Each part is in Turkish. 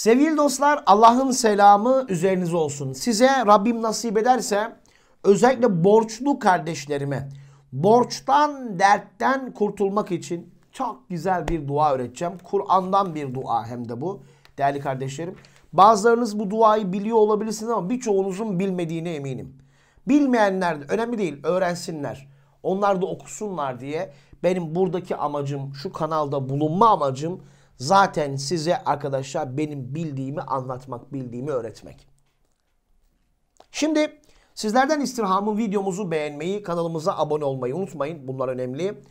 Sevgili dostlar Allah'ın selamı üzerinize olsun. Size Rabbim nasip ederse özellikle borçlu kardeşlerime borçtan dertten kurtulmak için çok güzel bir dua öğreteceğim. Kur'an'dan bir dua hem de bu değerli kardeşlerim. Bazılarınız bu duayı biliyor olabilirsiniz ama birçoğunuzun bilmediğine eminim. Bilmeyenler de önemli değil öğrensinler. Onlar da okusunlar diye benim buradaki amacım şu kanalda bulunma amacım zaten size arkadaşlar benim bildiğimi anlatmak, bildiğimi öğretmek. Şimdi sizlerden istirhamın videomuzu beğenmeyi, kanalımıza abone olmayı unutmayın. Bunlar önemli.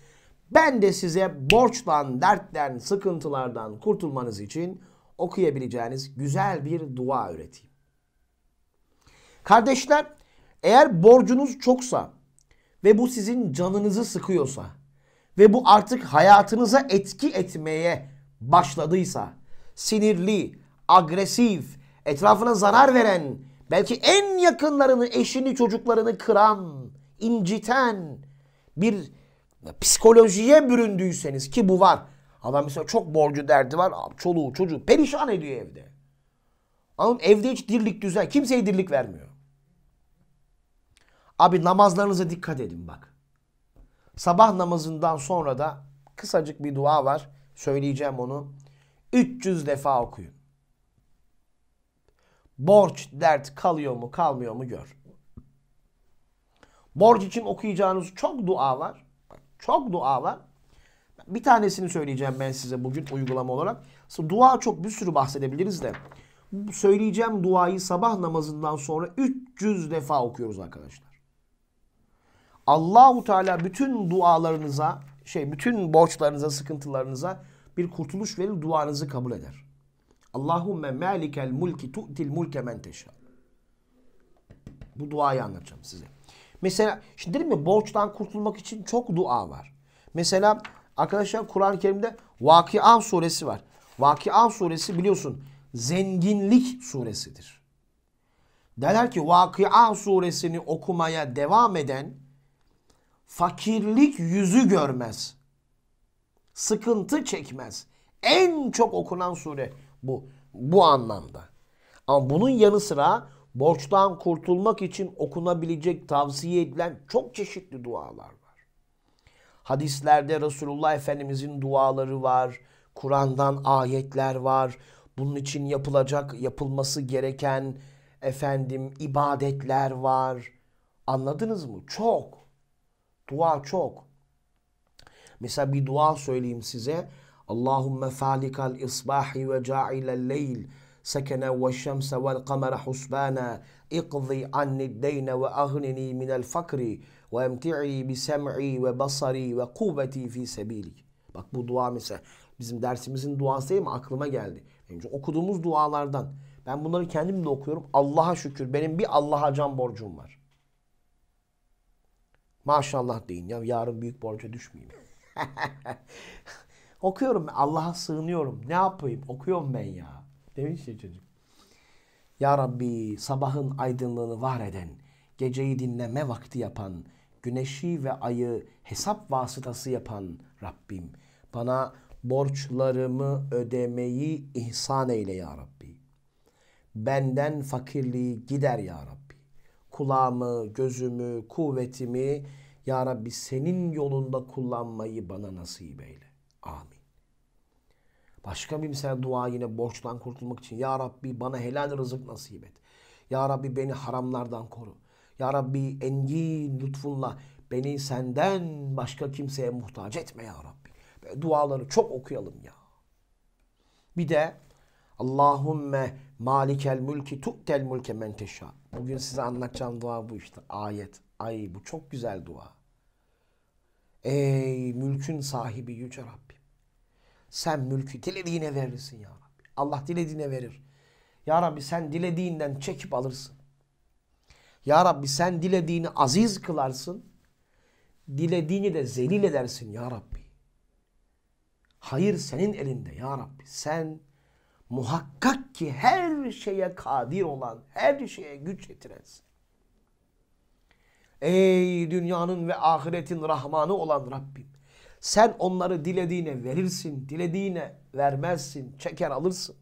Ben de size borçtan, dertten, sıkıntılardan kurtulmanız için okuyabileceğiniz güzel bir dua öğreteyim. Kardeşler, eğer borcunuz çoksa ve bu sizin canınızı sıkıyorsa ve bu artık hayatınıza etki etmeye başladıysa, sinirli, agresif, etrafına zarar veren, belki en yakınlarını, eşini, çocuklarını kıran, inciten bir psikolojiye büründüyseniz ki bu var. Adam mesela çok borcu derdi var. Çoluğu çocuğu perişan ediyor evde. Anladın Evde hiç dirlik düzen. Kimseye dirlik vermiyor. Abi namazlarınıza dikkat edin bak. Sabah namazından sonra da kısacık bir dua var. Söyleyeceğim onu. 300 defa okuyun. Borç, dert kalıyor mu kalmıyor mu gör. Borç için okuyacağınız çok dua var. Çok dua var. Bir tanesini söyleyeceğim ben size bugün uygulama olarak. Dua çok bir sürü bahsedebiliriz de. Söyleyeceğim duayı sabah namazından sonra 300 defa okuyoruz arkadaşlar. Allahu Teala bütün dualarınıza şey bütün borçlarınıza, sıkıntılarınıza bir kurtuluş verir, duanızı kabul eder. Allahumme malikel mulki tu'til mulke men teşâ. Bu duayı anlatacağım size. Mesela şimdi dedim ya borçtan kurtulmak için çok dua var. Mesela arkadaşlar Kur'an-ı Kerim'de Vakia suresi var. Vakia suresi biliyorsun zenginlik suresidir. Derler ki Vakia suresini okumaya devam eden fakirlik yüzü görmez. Sıkıntı çekmez. En çok okunan sure bu. Bu anlamda. Ama bunun yanı sıra borçtan kurtulmak için okunabilecek tavsiye edilen çok çeşitli dualar var. Hadislerde Resulullah Efendimizin duaları var. Kur'an'dan ayetler var. Bunun için yapılacak, yapılması gereken efendim ibadetler var. Anladınız mı? Çok. Dua çok. Mesela bir dua söyleyeyim size. Allahümme falikal isbahi ve ca'ilel leyl sekene ve şemse vel kamera husbana iqzi anni deyne ve ahnini minel fakri ve emti'i bi sem'i ve basari ve kuvveti fi sebilik. Bak bu dua mesela bizim dersimizin duası değil mi? Aklıma geldi. Benim okuduğumuz dualardan. Ben bunları kendim de okuyorum. Allah'a şükür benim bir Allah'a can borcum var. Maşallah deyin ya yarın büyük borca düşmeyeyim. Okuyorum Allah'a sığınıyorum. Ne yapayım? Okuyorum ben ya. Demiş ya çocuk. Ya Rabbi sabahın aydınlığını var eden, geceyi dinleme vakti yapan, güneşi ve ayı hesap vasıtası yapan Rabbim. Bana borçlarımı ödemeyi ihsan eyle ya Rabbi. Benden fakirliği gider ya Rabbi kulağımı, gözümü, kuvvetimi Ya Rabbi senin yolunda kullanmayı bana nasip eyle. Amin. Başka bir mesela dua yine borçtan kurtulmak için. Ya Rabbi bana helal rızık nasip et. Ya Rabbi beni haramlardan koru. Ya Rabbi engin lütfunla beni senden başka kimseye muhtaç etme ya Rabbi. duaları çok okuyalım ya. Bir de Allahumme malikel mülki tu'tel mulke men teşâ. Bugün size anlatacağım dua bu işte. Ayet. Ay bu çok güzel dua. Ey mülkün sahibi yüce Rabbim. Sen mülkü dilediğine verirsin ya Rabbi. Allah dilediğine verir. Ya Rabbi sen dilediğinden çekip alırsın. Ya Rabbi sen dilediğini aziz kılarsın. Dilediğini de zelil edersin ya Rabbi. Hayır senin elinde ya Rabbi. Sen muhakkak ki her şeye kadir olan, her şeye güç yetirensin. Ey dünyanın ve ahiretin rahmanı olan Rabbim. Sen onları dilediğine verirsin, dilediğine vermezsin, çeker alırsın.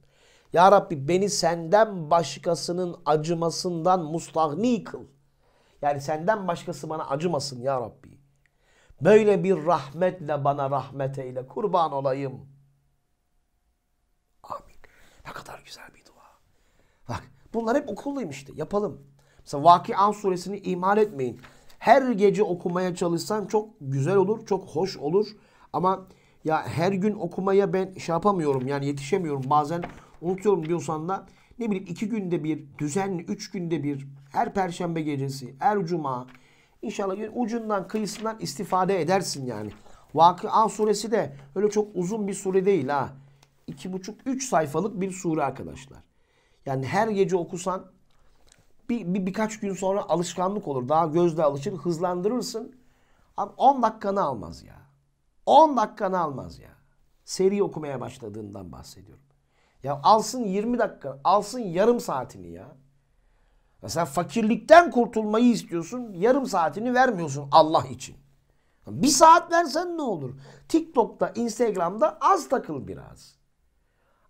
Ya Rabbi beni senden başkasının acımasından mustahni kıl. Yani senden başkası bana acımasın ya Rabbi. Böyle bir rahmetle bana rahmet eyle. Kurban olayım. güzel bir dua. Bak bunlar hep okuldayım işte yapalım. Mesela Vakian suresini ihmal etmeyin. Her gece okumaya çalışsam çok güzel olur, çok hoş olur. Ama ya her gün okumaya ben şey yapamıyorum yani yetişemiyorum. Bazen unutuyorum diyorsan da ne bileyim iki günde bir, düzenli üç günde bir, her perşembe gecesi, her cuma. İnşallah ucundan kıyısından istifade edersin yani. Vakıa suresi de öyle çok uzun bir sure değil ha buçuk üç sayfalık bir sure arkadaşlar. Yani her gece okusan bir, bir birkaç gün sonra alışkanlık olur. Daha gözle alışır, hızlandırırsın. Abi 10 dakikanı almaz ya. 10 dakikanı almaz ya. Seri okumaya başladığından bahsediyorum. Ya alsın 20 dakika, alsın yarım saatini ya. Mesela fakirlikten kurtulmayı istiyorsun, yarım saatini vermiyorsun Allah için. Bir saat versen ne olur? TikTok'ta, Instagram'da az takıl biraz.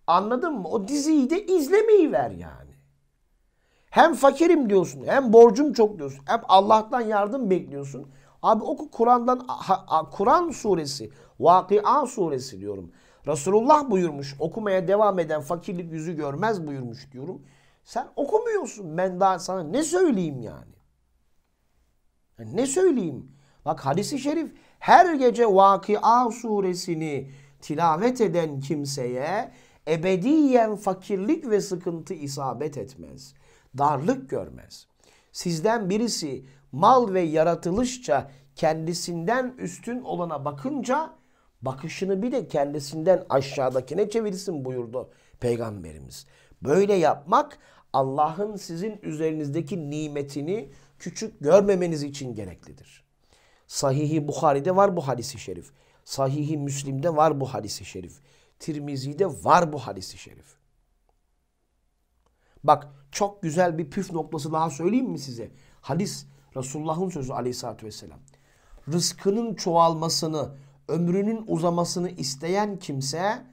Anladın mı? O diziyi de izlemeyi ver yani. Hem fakirim diyorsun, hem borcum çok diyorsun, hem Allah'tan yardım bekliyorsun. Abi oku Kur'an'dan Kur'an suresi, Vakıa suresi diyorum. Resulullah buyurmuş okumaya devam eden fakirlik yüzü görmez buyurmuş diyorum. Sen okumuyorsun. Ben daha sana ne söyleyeyim yani? Ne söyleyeyim? Bak hadisi şerif her gece Vakıa suresini tilavet eden kimseye ebediyen fakirlik ve sıkıntı isabet etmez. Darlık görmez. Sizden birisi mal ve yaratılışça kendisinden üstün olana bakınca bakışını bir de kendisinden aşağıdakine çevirsin buyurdu peygamberimiz. Böyle yapmak Allah'ın sizin üzerinizdeki nimetini küçük görmemeniz için gereklidir. Sahihi Bukhari'de var bu hadisi şerif. Sahihi Müslim'de var bu hadisi şerif. Tirmizi'de var bu hadisi şerif. Bak çok güzel bir püf noktası daha söyleyeyim mi size? Hadis Resulullah'ın sözü aleyhissalatü vesselam. Rızkının çoğalmasını, ömrünün uzamasını isteyen kimse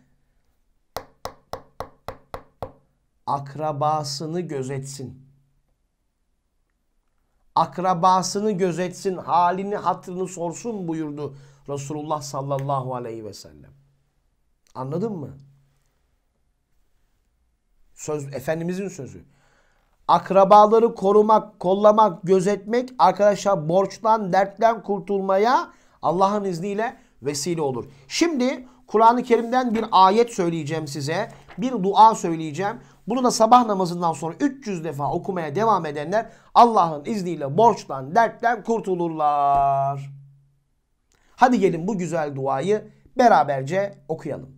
akrabasını gözetsin. Akrabasını gözetsin, halini hatırını sorsun buyurdu Resulullah sallallahu aleyhi ve sellem. Anladın mı? Söz, Efendimizin sözü. Akrabaları korumak, kollamak, gözetmek arkadaşlar borçtan, dertten kurtulmaya Allah'ın izniyle vesile olur. Şimdi Kur'an-ı Kerim'den bir ayet söyleyeceğim size. Bir dua söyleyeceğim. Bunu da sabah namazından sonra 300 defa okumaya devam edenler Allah'ın izniyle borçtan, dertten kurtulurlar. Hadi gelin bu güzel duayı beraberce okuyalım.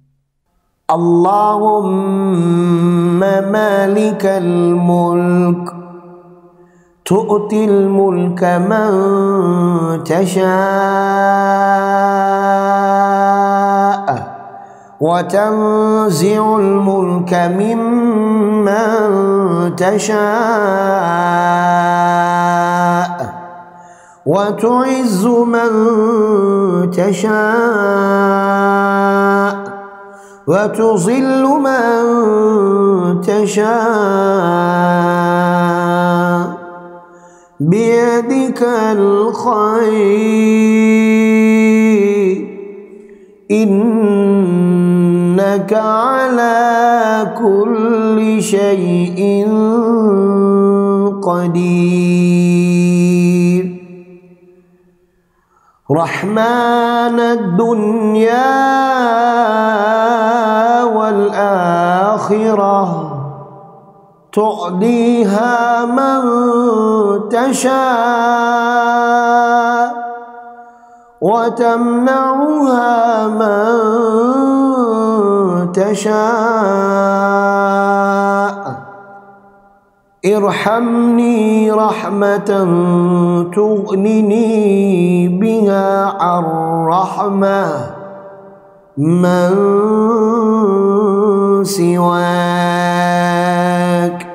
اللهم مالك الملك تؤتي الملك من تشاء وتنزع الملك ممن تشاء وتعز من تشاء وتظل من تشاء بيدك الخير إنك على كل شيء قدير رحمن الدنيا الآخرة تعطيها من تشاء وتمنعها من تشاء ارحمني رحمة تغنني بها عن رحمة من سواك